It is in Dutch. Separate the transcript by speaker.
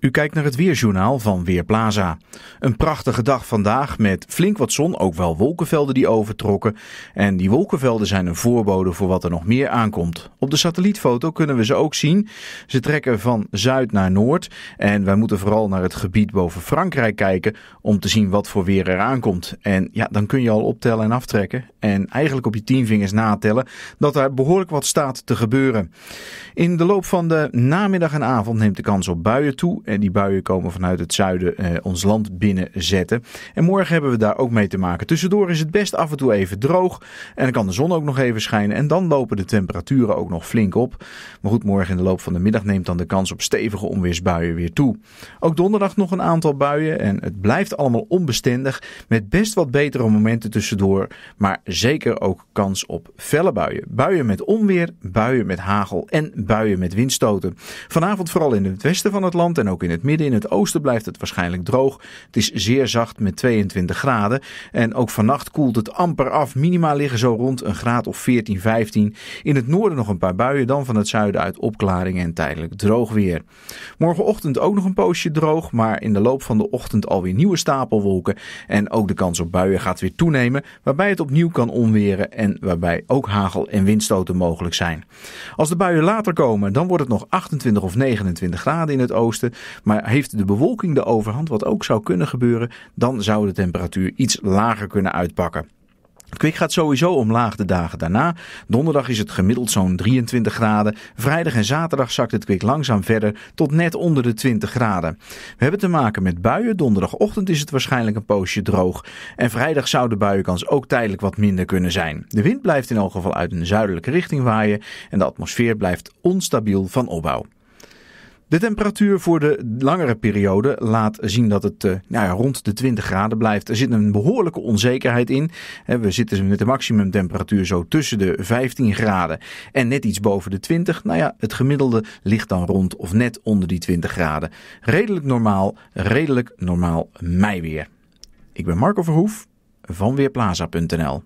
Speaker 1: U kijkt naar het Weerjournaal van Weerplaza. Een prachtige dag vandaag met flink wat zon, ook wel wolkenvelden die overtrokken. En die wolkenvelden zijn een voorbode voor wat er nog meer aankomt. Op de satellietfoto kunnen we ze ook zien. Ze trekken van zuid naar noord. En wij moeten vooral naar het gebied boven Frankrijk kijken om te zien wat voor weer er aankomt. En ja, dan kun je al optellen en aftrekken. En eigenlijk op je tien vingers natellen dat er behoorlijk wat staat te gebeuren. In de loop van de namiddag en avond neemt de kans op buien toe. En die buien komen vanuit het zuiden eh, ons land binnenzetten. En morgen hebben we daar ook mee te maken. Tussendoor is het best af en toe even droog. En dan kan de zon ook nog even schijnen. En dan lopen de temperaturen ook nog flink op. Maar goed, morgen in de loop van de middag neemt dan de kans op stevige onweersbuien weer toe. Ook donderdag nog een aantal buien. En het blijft allemaal onbestendig. Met best wat betere momenten tussendoor. Maar zeker ook kans op felle buien. Buien met onweer, buien met hagel en buien met windstoten. Vanavond vooral in het westen van het land en ook in het midden. In het oosten blijft het waarschijnlijk droog. Het is zeer zacht met 22 graden. En ook vannacht koelt het amper af. Minima liggen zo rond een graad of 14, 15. In het noorden nog een paar buien. Dan van het zuiden uit opklaringen en tijdelijk droog weer. Morgenochtend ook nog een poosje droog. Maar in de loop van de ochtend alweer nieuwe stapelwolken. En ook de kans op buien gaat weer toenemen. Waarbij het opnieuw kan onweren. En waarbij ook hagel en windstoten mogelijk zijn. Als de buien later dan wordt het nog 28 of 29 graden in het oosten. Maar heeft de bewolking de overhand, wat ook zou kunnen gebeuren, dan zou de temperatuur iets lager kunnen uitpakken. Kwik gaat sowieso omlaag de dagen daarna. Donderdag is het gemiddeld zo'n 23 graden. Vrijdag en zaterdag zakt het kwik langzaam verder tot net onder de 20 graden. We hebben te maken met buien. Donderdagochtend is het waarschijnlijk een poosje droog. En vrijdag zou de buienkans ook tijdelijk wat minder kunnen zijn. De wind blijft in elk geval uit een zuidelijke richting waaien. En de atmosfeer blijft onstabiel van opbouw. De temperatuur voor de langere periode laat zien dat het eh, nou ja, rond de 20 graden blijft. Er zit een behoorlijke onzekerheid in. We zitten dus met de maximumtemperatuur zo tussen de 15 graden en net iets boven de 20. Nou ja, het gemiddelde ligt dan rond of net onder die 20 graden. Redelijk normaal, redelijk normaal meiweer. Ik ben Marco Verhoef van Weerplaza.nl.